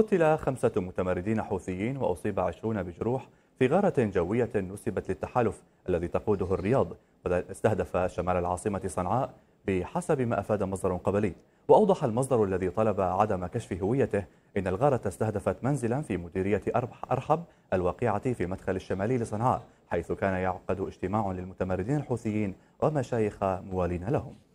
قتل خمسة متمردين حوثيين وأصيب عشرون بجروح في غارة جوية نسبت للتحالف الذي تقوده الرياض استهدف شمال العاصمة صنعاء بحسب ما أفاد مصدر قبلي وأوضح المصدر الذي طلب عدم كشف هويته إن الغارة استهدفت منزلا في مديرية أرحب الواقعة في مدخل الشمالي لصنعاء حيث كان يعقد اجتماع للمتمردين الحوثيين ومشايخ موالين لهم